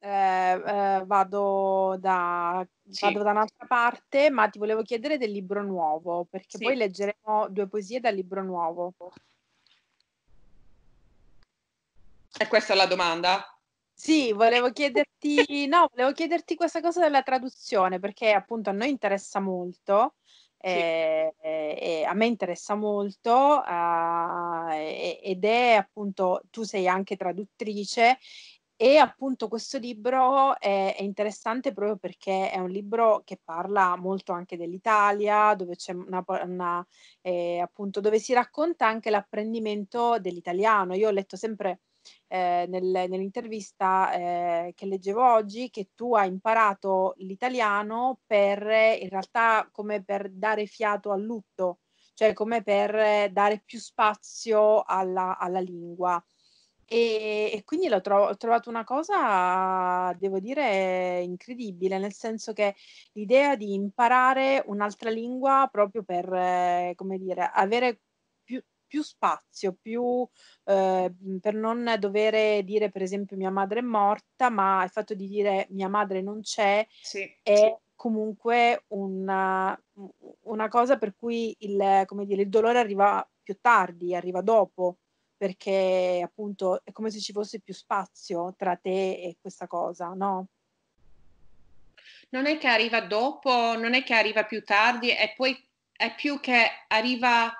Eh, eh, vado, da, sì. vado da un'altra parte, ma ti volevo chiedere del libro nuovo, perché sì. poi leggeremo due poesie dal libro nuovo. E questa è la domanda? Sì, volevo chiederti, no, volevo chiederti questa cosa della traduzione, perché appunto a noi interessa molto. sì. eh, eh, a me interessa molto eh, ed è appunto tu sei anche traduttrice e appunto questo libro è, è, interessante proprio perché è un libro che parla molto anche dell'Italia, dove, una, una, eh, appunto, dove si racconta anche l'apprendimento dell'italiano. Io ho letto sempre eh, nel, nell'intervista eh, che leggevo oggi che tu hai imparato l'italiano per, eh, in realtà, come per dare fiato al lutto, cioè come per eh, dare più spazio alla, alla lingua. E e quindi l'ho tro ho trovato una cosa, devo dire, incredibile, nel senso che l'idea di imparare un'altra lingua proprio per, eh, come dire, avere più, più spazio, più, eh, per non dover dire per esempio mia madre è morta, ma il fatto di dire mia madre non c'è sì. è comunque una, una, cosa per cui il, dire, il dolore arriva più tardi, arriva dopo perché appunto è come se ci fosse più spazio tra te e questa cosa, no? Non è che arriva dopo, non è che arriva più tardi, è poi è più che arriva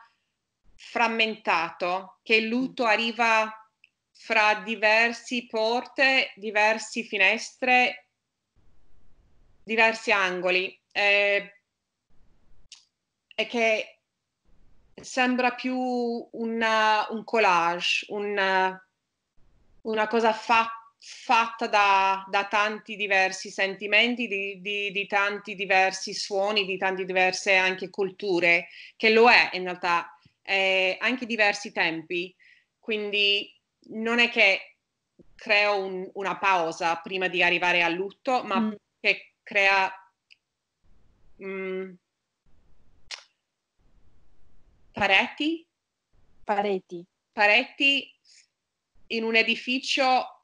frammentato, che il lutto mm. arriva fra diversi porte, diversi finestre, diversi angoli. Eh, che sembra più una, un collage, una, una cosa fa, fatta da, da, tanti diversi sentimenti, di, di, di, tanti diversi suoni, di tante diverse anche culture, che lo è in realtà, eh, anche diversi tempi. Quindi non è che creo un, una pausa prima di arrivare al lutto, ma mm. che crea... Mm, Pareti? Pareti. Pareti in un edificio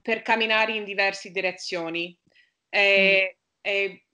per camminare in diverse direzioni. E, mm. e,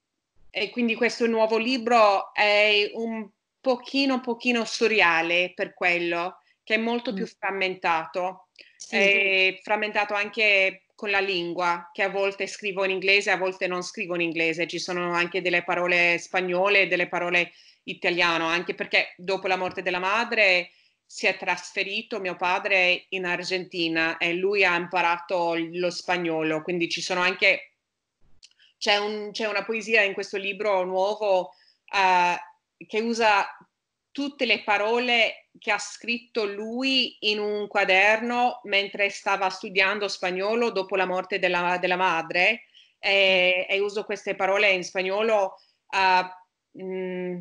e quindi questo nuovo libro è un pochino, pochino surreale per quello, che è molto mm. più frammentato. Sì. È frammentato anche con la lingua, che a volte scrivo in inglese, a volte non scrivo in inglese, ci sono anche delle parole spagnole, delle parole italiano, anche perché dopo la morte della madre si è trasferito mio padre in Argentina e lui ha imparato lo spagnolo, quindi ci sono anche, c'è, un, c'è una poesia in questo libro nuovo uh, che usa tutte le parole che ha scritto lui in un quaderno mentre stava studiando spagnolo dopo la morte della, della madre e, e, uso queste parole in spagnolo. Uh, eh, mh, mm,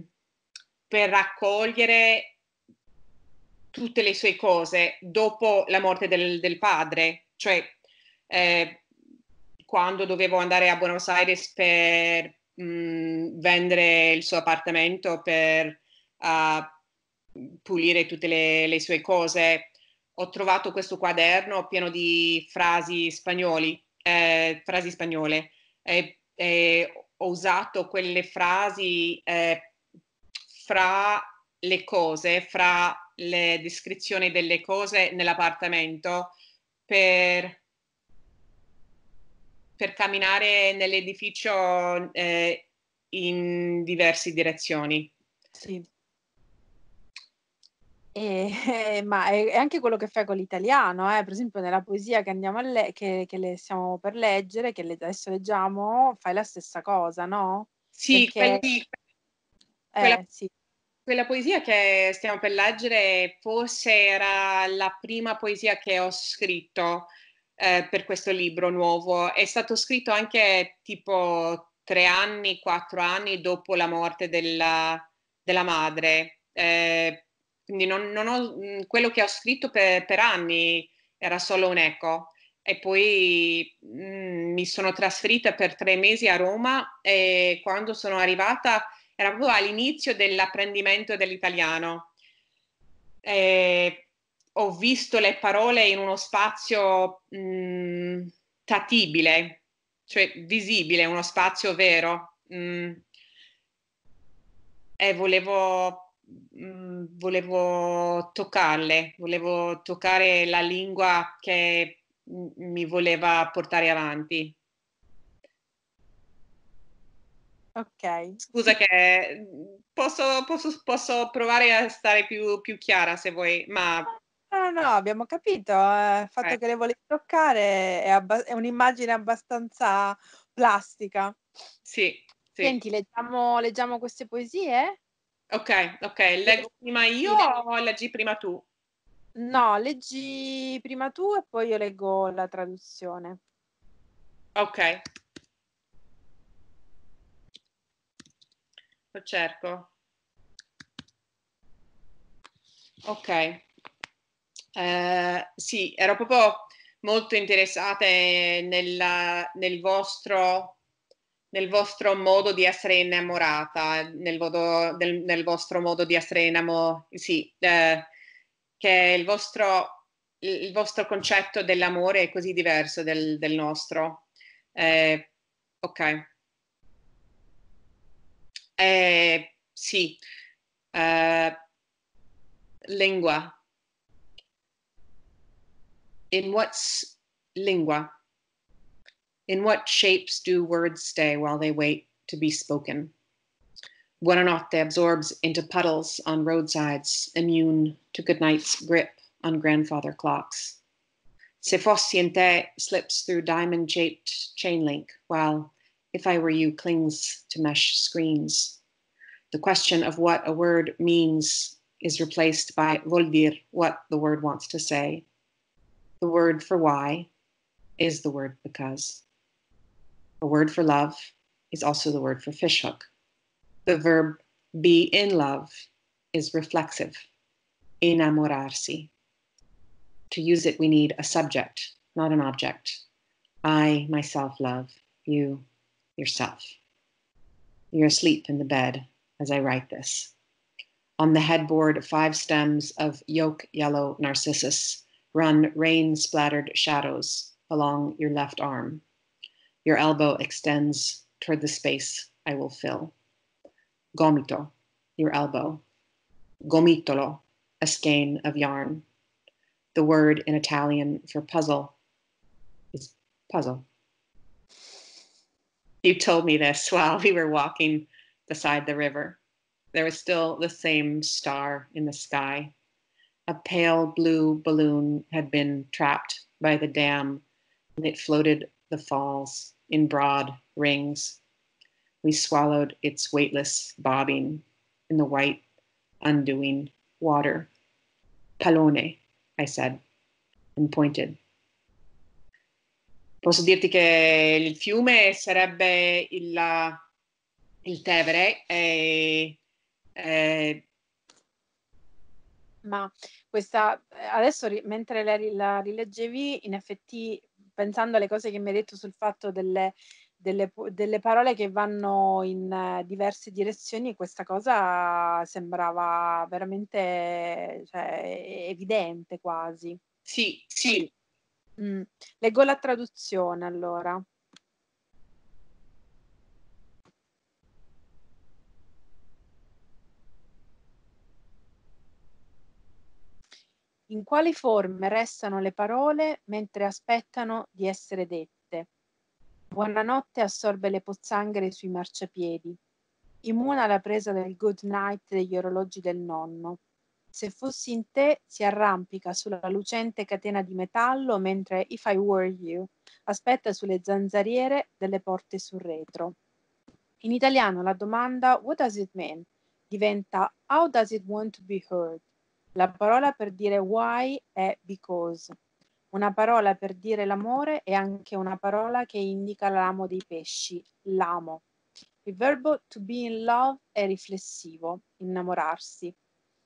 per raccogliere tutte le sue cose dopo la morte del, del padre, cioè eh, quando dovevo andare a Buenos Aires per mh, mm, vendere il suo appartamento, per uh, pulire tutte le, le sue cose, ho trovato questo quaderno pieno di frasi spagnoli, eh, frasi spagnole. E, e ho usato quelle frasi eh, fra le cose, fra le descrizioni delle cose nell'appartamento per, per camminare nell'edificio eh, in diverse direzioni. Sì. E, eh, ma è, è, anche quello che fai con l'italiano, eh? per esempio nella poesia che, andiamo a le- che, che le stiamo per leggere, che le- adesso leggiamo, fai la stessa cosa, no? Sì, Perché... quindi, eh, quella, sì. Quella poesia che stiamo per leggere forse era la prima poesia che ho scritto eh, per questo libro nuovo. È stato scritto anche tipo tre anni, quattro anni dopo la morte della, della madre. Eh, quindi non, non ho, mm, quello che ho scritto per, per, anni era solo un eco. E poi mh, mm, mi sono trasferita per tre mesi a Roma e quando sono arrivata era proprio all'inizio dell'apprendimento dell'italiano. Eh, ho visto le parole in uno spazio mh, mm, tatibile, cioè visibile, uno spazio vero. Mh, mm. e volevo, mh, mm, volevo toccarle, volevo toccare la lingua che mi voleva portare avanti. Ok. Scusa che posso, posso, posso provare a stare più, più, chiara se vuoi, ma... No, no, no abbiamo capito. Eh, il fatto eh. che le volevi toccare è, abba- è, un'immagine abbastanza plastica. Sì. sì. Senti, leggiamo, leggiamo queste poesie? Ok, ok. Leggo prima io o leggi prima tu? No, leggi prima tu e poi io leggo la traduzione. Ok. cerco. Ok, eh, sì, ero proprio molto interessata eh, nel, nel, vostro, nel vostro modo di essere innamorata, nel, vodo, del, nel vostro modo di essere innamorata, sì, eh, che il vostro, il vostro concetto dell'amore è così diverso del, del nostro. Eh, ok. Eh, sì, uh, eh, lingua. In what lingua? In what shapes do words stay while they wait to be spoken? they absorbs into puddles on roadsides, immune to goodnight's grip on grandfather clocks. Se fosse slips through diamond shaped chain link while if I were you, clings to mesh screens. The question of what a word means is replaced by voldir, what the word wants to say. The word for why is the word because. A word for love is also the word for fishhook. The verb be in love is reflexive, enamorarsi. To use it, we need a subject, not an object. I myself love, you yourself. You're asleep in the bed as I write this. On the headboard, five stems of yolk yellow narcissus run rain splattered shadows along your left arm. Your elbow extends toward the space I will fill. Gomito, your elbow. Gomitolo, a skein of yarn. The word in Italian for puzzle is puzzle you told me this while we were walking beside the river. There was still the same star in the sky. A pale blue balloon had been trapped by the dam, and it floated the falls in broad rings. We swallowed its weightless bobbing in the white, undoing water. Palone, I said, and pointed Posso dirti che il fiume sarebbe il, il Tevere. E, e... Ma questa, adesso mentre la, la, rileggevi, in effetti pensando alle cose che mi hai detto sul fatto delle, delle, delle parole che vanno in eh, diverse direzioni, questa cosa sembrava veramente cioè, evidente quasi. Sì, sì, Mm. Leggo la traduzione allora. In quali forme restano le parole mentre aspettano di essere dette? Buonanotte assorbe le pozzanghere sui marciapiedi, immuna alla presa del good night degli orologi del nonno se fossi in te si arrampica sulla lucente catena di metallo mentre If I Were You aspetta sulle zanzariere delle porte sul retro. In italiano la domanda What does it mean? diventa How does it want to be heard? La parola per dire why è because. Una parola per dire l'amore è anche una parola che indica l'amo dei pesci, l'amo. Il verbo to be in love è riflessivo, innamorarsi.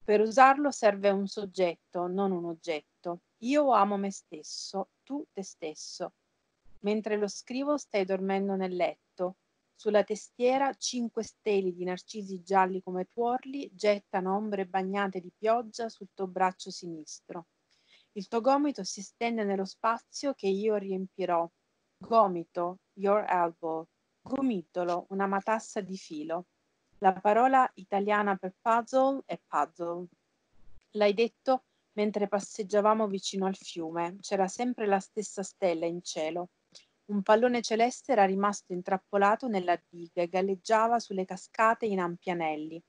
Per usarlo serve un soggetto, non un oggetto. Io amo me stesso, tu te stesso. Mentre lo scrivo stai dormendo nel letto. Sulla testiera cinque steli di narcisi gialli come tuorli gettano ombre bagnate di pioggia sul tuo braccio sinistro. Il tuo gomito si stende nello spazio che io riempirò. Gomito, your elbow. Gomitolo, una matassa di filo. La parola italiana per puzzle è puzzle. L'hai detto mentre passeggiavamo vicino al fiume. C'era sempre la stessa stella in cielo. Un pallone celeste era rimasto intrappolato nella diga e galleggiava sulle cascate in ampi anelli.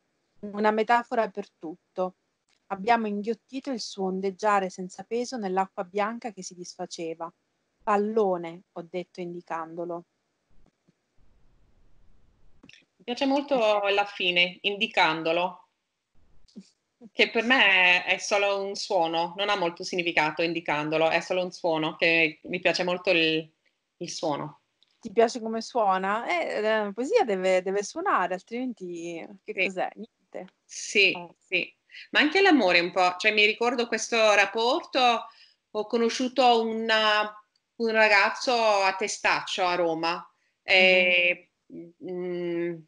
Una metafora per tutto. Abbiamo inghiottito il suo ondeggiare senza peso nell'acqua bianca che si disfaceva. Pallone, ho detto indicandolo. Mi piace molto la fine, indicandolo, che per me è solo un suono, non ha molto significato indicandolo, è solo un suono, che mi piace molto il, il suono. Ti piace come suona? Eh, la eh, poesia deve, deve suonare, altrimenti che sì. cos'è? Niente. Sì, oh. sì. Ma anche l'amore un po', cioè mi ricordo questo rapporto, ho conosciuto una, un ragazzo a Testaccio a Roma. Mm-hmm. Mm. E, mh,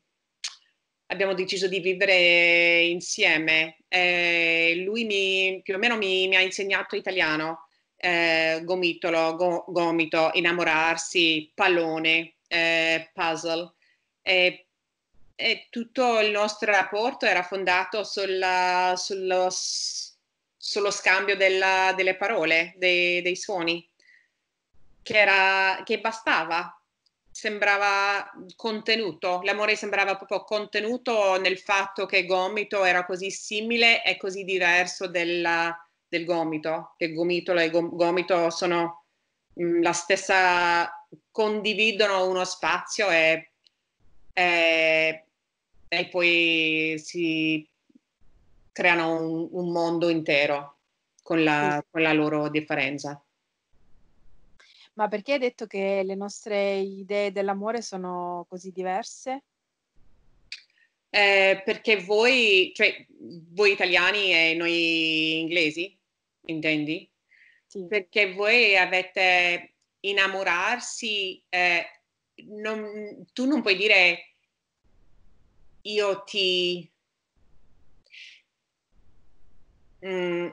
abbiamo deciso di vivere insieme. Eh, lui mi, più o meno mi, mi ha insegnato italiano, eh, gomitolo, go, gomito, innamorarsi, pallone, eh, puzzle. E, e, tutto il nostro rapporto era fondato sulla, sullo, sullo, scambio della, delle parole, dei, dei suoni, che, era, che bastava sembrava contenuto, l'amore sembrava proprio contenuto nel fatto che gomito era così simile e così diverso della, del gomito, che gomitolo e gomito sono mh, la stessa, condividono uno spazio e, e, e poi si creano un, un mondo intero con la, con la loro differenza. Ma perché hai detto che le nostre idee dell'amore sono così diverse? Eh, perché voi, cioè voi italiani e noi inglesi, intendi? Sì. Perché voi avete innamorarsi, eh, non, tu non puoi dire io ti... Mm,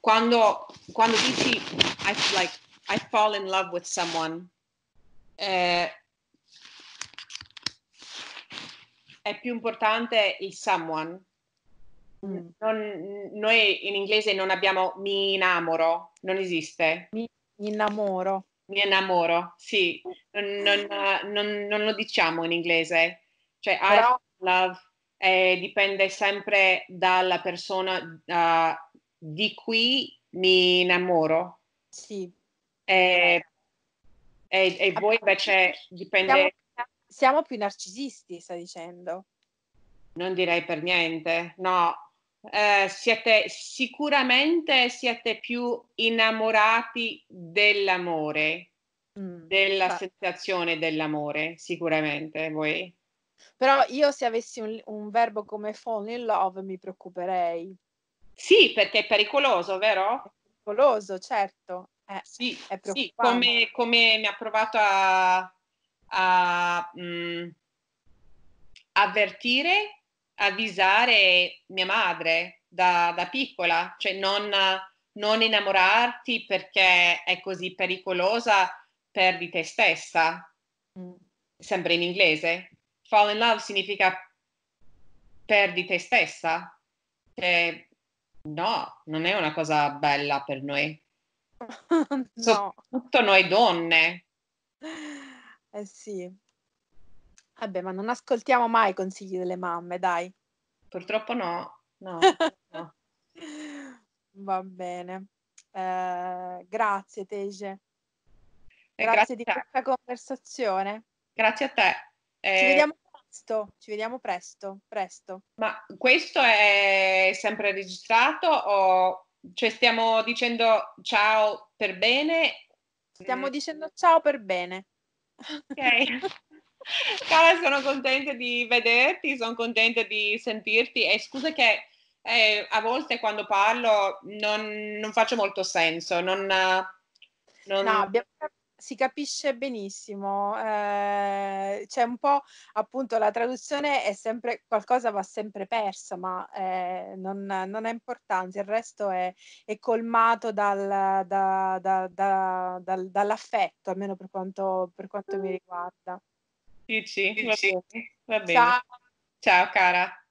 quando, quando dici I like i fall in love with someone, eh, è più importante il someone. Mm. Non, noi in inglese non abbiamo mi innamoro, non esiste. Mi innamoro. Mi innamoro, sì, non, non, non lo diciamo in inglese. Cioè, Però... I love eh, dipende sempre dalla persona uh, di cui mi innamoro. Sì, eh, eh. e, e, e voi invece dipende... Siamo, siamo più narcisisti, sta dicendo. Non direi per niente, no, eh, siete sicuramente siete più innamorati dell'amore, mm, della sensazione dell'amore, sicuramente voi. Però io se avessi un, un, verbo come fall in love mi preoccuperei. Sì, perché è pericoloso, vero? È pericoloso, certo. Eh, sì, sì come, come, mi ha provato a, a mh, avvertire, avvisare mia madre da, da piccola, cioè non, non, innamorarti perché è così pericolosa, per di te stessa, mm. sempre in inglese. Fall in love significa perdi te stessa, che no, non è una cosa bella per noi. no. Soprattutto noi donne. Eh sì. Vabbè, ma non ascoltiamo mai i consigli delle mamme, dai. Purtroppo no, no. no. Va bene. Eh, grazie Tege. Grazie, eh, grazie di questa conversazione. Grazie a te. Eh... Ci vediamo presto, ci vediamo presto, presto. Ma questo è sempre registrato o cioè stiamo dicendo ciao per bene? Stiamo mm. dicendo ciao per bene. Ok. Cara, sono contenta di vederti, sono contenta di sentirti e scusa che eh, a volte quando parlo non, non faccio molto senso, non, non... No, abbiamo, si capisce benissimo, eh, c'è un po' appunto la traduzione è sempre qualcosa va sempre perso, ma eh, non, non ha importanza, il resto è, è colmato dal, da, da, da, dal, dall'affetto, almeno per quanto, per quanto mi mm. riguarda. Sì, sì, va bene. Va bene. Ciao. Ciao cara.